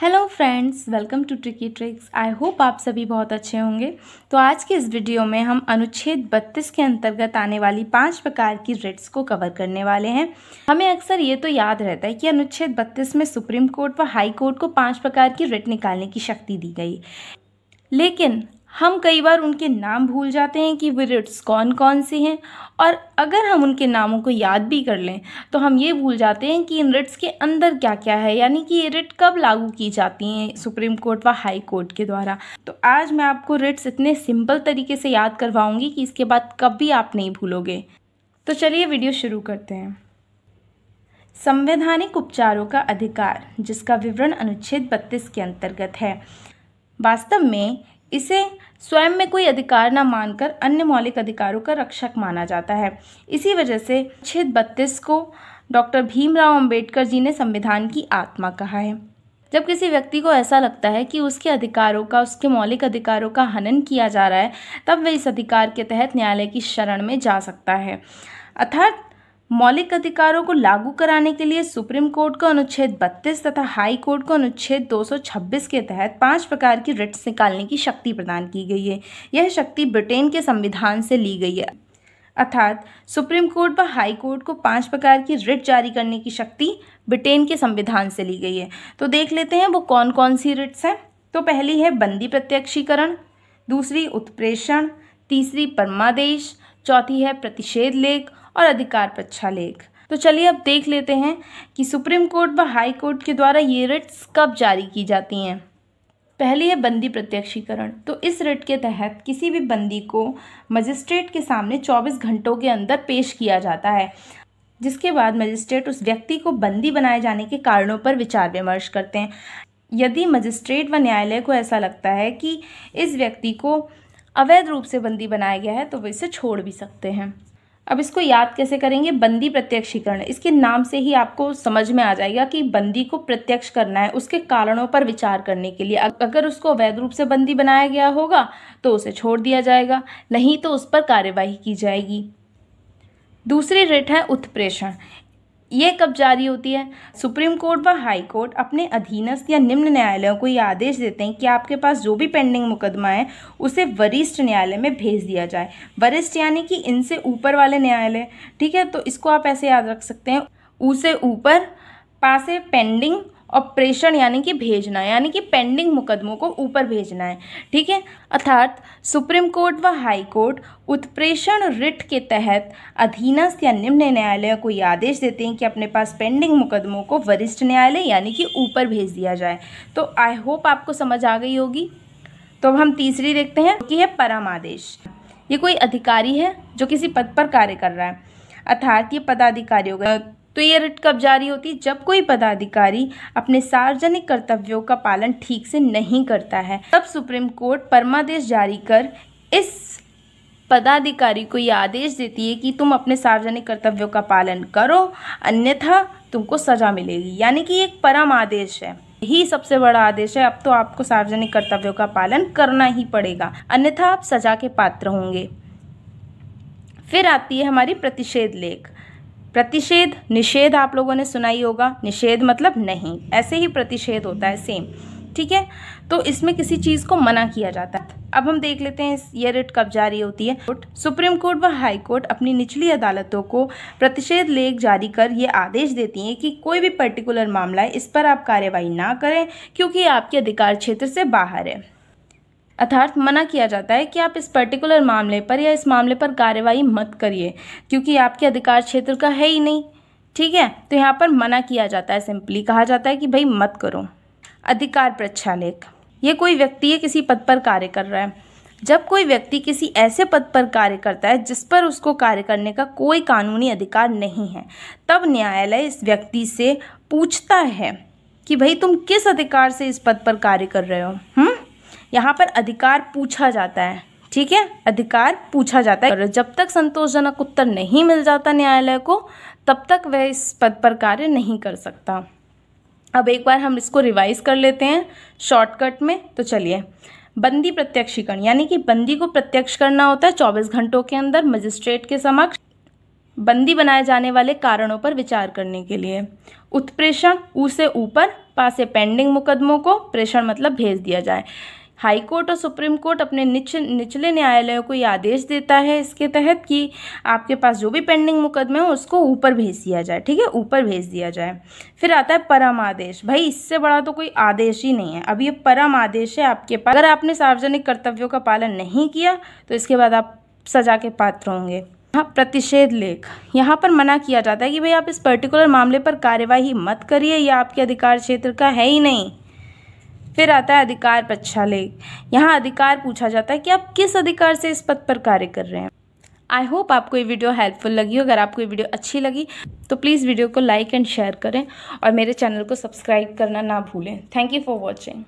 Hello friends welcome to Tricky Tricks I hope आप सभी बहुत अच्छे होंगे तो आज के इस वीडियो में हम अनुच्छेद 32 के अंतर्गत आने वाली पांच प्रकार की रिट्स को कवर करने वाले हैं हमें अक्सर ये तो याद रहता है कि अनुच्छेद 32 में सुप्रीम कोर्ट व हाई कोर्ट को पांच प्रकार की रिट निकालने की शक्ति दी गई लेकिन हम कई बार उनके नाम भूल जाते हैं कि विरिट्स कौन कौन से हैं और अगर हम उनके नामों को याद भी कर लें तो हम ये भूल जाते हैं कि इन रिट्स के अंदर क्या क्या है यानी कि ये रिट कब लागू की जाती हैं सुप्रीम कोर्ट व हाई कोर्ट के द्वारा तो आज मैं आपको रिट्स इतने सिंपल तरीके से याद करवाऊँगी कि इसके बाद कभी आप नहीं भूलोगे तो चलिए वीडियो शुरू करते हैं संवैधानिक उपचारों का अधिकार जिसका विवरण अनुच्छेद बत्तीस के अंतर्गत है वास्तव में इसे स्वयं में कोई अधिकार न मानकर अन्य मौलिक अधिकारों का रक्षक माना जाता है इसी वजह से छेद बत्तीस को डॉक्टर भीमराव अंबेडकर जी ने संविधान की आत्मा कहा है जब किसी व्यक्ति को ऐसा लगता है कि उसके अधिकारों का उसके मौलिक अधिकारों का हनन किया जा रहा है तब वह इस अधिकार के तहत न्यायालय की शरण में जा सकता है अर्थात मौलिक अधिकारों को लागू कराने के लिए सुप्रीम कोर्ट का अनुच्छेद 32 तथा हाई कोर्ट का अनुच्छेद 226 के तहत पांच प्रकार की रिट्स निकालने की शक्ति प्रदान की गई है यह शक्ति ब्रिटेन के संविधान से ली गई है अर्थात सुप्रीम कोर्ट व हाई कोर्ट को पांच प्रकार की रिट जारी करने की शक्ति ब्रिटेन के संविधान से ली गई है तो देख लेते हैं वो कौन कौन सी रिट्स हैं तो पहली है बंदी प्रत्यक्षीकरण दूसरी उत्प्रेषण तीसरी परमादेश चौथी है प्रतिषेध लेख और अधिकार लेख तो चलिए अब देख लेते हैं कि सुप्रीम कोर्ट व हाई कोर्ट के द्वारा ये रिट्स कब जारी की जाती हैं पहली है बंदी प्रत्यक्षीकरण तो इस रिट के तहत किसी भी बंदी को मजिस्ट्रेट के सामने 24 घंटों के अंदर पेश किया जाता है जिसके बाद मजिस्ट्रेट उस व्यक्ति को बंदी बनाए जाने के कारणों पर विचार विमर्श करते हैं यदि मजिस्ट्रेट व न्यायालय को ऐसा लगता है कि इस व्यक्ति को अवैध रूप से बंदी बनाया गया है तो वे इसे छोड़ भी सकते हैं अब इसको याद कैसे करेंगे बंदी प्रत्यक्षीकरण इसके नाम से ही आपको समझ में आ जाएगा कि बंदी को प्रत्यक्ष करना है उसके कारणों पर विचार करने के लिए अगर उसको वैध रूप से बंदी बनाया गया होगा तो उसे छोड़ दिया जाएगा नहीं तो उस पर कार्यवाही की जाएगी दूसरी रेट है उत्प्रेषण ये कब जारी होती है सुप्रीम कोर्ट व हाई कोर्ट अपने अधीनस्थ या निम्न न्यायालयों को ये आदेश देते हैं कि आपके पास जो भी पेंडिंग मुकदमा है उसे वरिष्ठ न्यायालय में भेज दिया जाए वरिष्ठ यानी कि इनसे ऊपर वाले न्यायालय ठीक है तो इसको आप ऐसे याद रख सकते हैं उसे ऊपर पासे पेंडिंग और प्रेषण यानी कि भेजना यानी कि पेंडिंग मुकदमों को ऊपर भेजना है ठीक है अर्थात सुप्रीम कोर्ट व हाई कोर्ट उत्प्रेषण रिट के तहत अधीनस्थ या निम्न न्यायालय को ये आदेश देते हैं कि अपने पास पेंडिंग मुकदमों को वरिष्ठ न्यायालय यानी कि ऊपर भेज दिया जाए तो आई होप आपको समझ आ गई होगी तो अब हम तीसरी देखते हैं कि है परम आदेश ये कोई अधिकारी है जो किसी पद पर कार्य कर रहा है अर्थात ये पदाधिकारी होगा तो ये रिट कब जारी होती है जब कोई पदाधिकारी अपने सार्वजनिक कर्तव्यों का पालन ठीक से नहीं करता है तब सुप्रीम कोर्ट परमादेश जारी कर इस पदाधिकारी को ये आदेश देती है कि तुम अपने सार्वजनिक कर्तव्यों का पालन करो अन्यथा तुमको सज़ा मिलेगी यानी कि एक परम आदेश है ही सबसे बड़ा आदेश है अब तो आपको सार्वजनिक कर्तव्यों का पालन करना ही पड़ेगा अन्यथा आप सजा के पात्र होंगे फिर आती है हमारी प्रतिषेध लेख प्रतिषेध निषेध आप लोगों ने सुना ही होगा निषेध मतलब नहीं ऐसे ही प्रतिषेध होता है सेम ठीक है तो इसमें किसी चीज़ को मना किया जाता है अब हम देख लेते हैं ये रिट कब जारी होती है सुप्रीम कोर्ट व हाई कोर्ट अपनी निचली अदालतों को प्रतिषेध लेख जारी कर ये आदेश देती हैं कि कोई भी पर्टिकुलर मामला है इस पर आप कार्यवाही ना करें क्योंकि आपके अधिकार क्षेत्र से बाहर है अर्थात मना किया जाता है कि आप इस पर्टिकुलर मामले पर या इस मामले पर कार्यवाही मत करिए क्योंकि आपके अधिकार क्षेत्र का है ही नहीं ठीक है तो यहाँ पर मना किया जाता है सिंपली कहा जाता है कि भाई मत करो अधिकार प्रच्छालेख ये कोई व्यक्ति है किसी पद पर कार्य कर रहा है जब कोई व्यक्ति किसी ऐसे पद पर कार्य करता है जिस पर उसको कार्य करने का कोई कानूनी अधिकार नहीं है तब न्यायालय इस व्यक्ति से पूछता है कि भाई तुम किस अधिकार से इस पद पर कार्य कर रहे हो हुँ? हम्म? यहाँ पर अधिकार पूछा जाता है ठीक है अधिकार पूछा जाता है और जब तक संतोषजनक उत्तर नहीं मिल जाता न्यायालय को तब तक वह इस पद पर कार्य नहीं कर सकता अब एक बार हम इसको रिवाइज कर लेते हैं शॉर्टकट में तो चलिए बंदी प्रत्यक्षीकरण यानी कि बंदी को प्रत्यक्ष करना होता है चौबीस घंटों के अंदर मजिस्ट्रेट के समक्ष बंदी बनाए जाने वाले कारणों पर विचार करने के लिए उत्प्रेषण ऊ से ऊपर पासे पेंडिंग मुकदमों को प्रेषण मतलब भेज दिया जाए हाईकोर्ट और सुप्रीम कोर्ट अपने निच निचले न्यायालयों को ये आदेश देता है इसके तहत कि आपके पास जो भी पेंडिंग मुकदमे हो उसको ऊपर भेज दिया जाए ठीक है ऊपर भेज दिया जाए फिर आता है परम आदेश भाई इससे बड़ा तो कोई आदेश ही नहीं है अब ये परम आदेश है आपके पास अगर आपने सार्वजनिक कर्तव्यों का पालन नहीं किया तो इसके बाद आप सजा के पात्र होंगे प्रतिषेध लेख यहाँ पर मना किया जाता है कि भाई आप इस पर्टिकुलर मामले पर कार्यवाही मत करिए यह आपके अधिकार क्षेत्र का है ही नहीं फिर आता है अधिकार प्रच्छालेख यहाँ अधिकार पूछा जाता है कि आप किस अधिकार से इस पद पर कार्य कर रहे हैं आई होप आपको ये वीडियो हेल्पफुल लगी हो अगर आपको ये वीडियो अच्छी लगी तो प्लीज़ वीडियो को लाइक एंड शेयर करें और मेरे चैनल को सब्सक्राइब करना ना भूलें थैंक यू फॉर वॉचिंग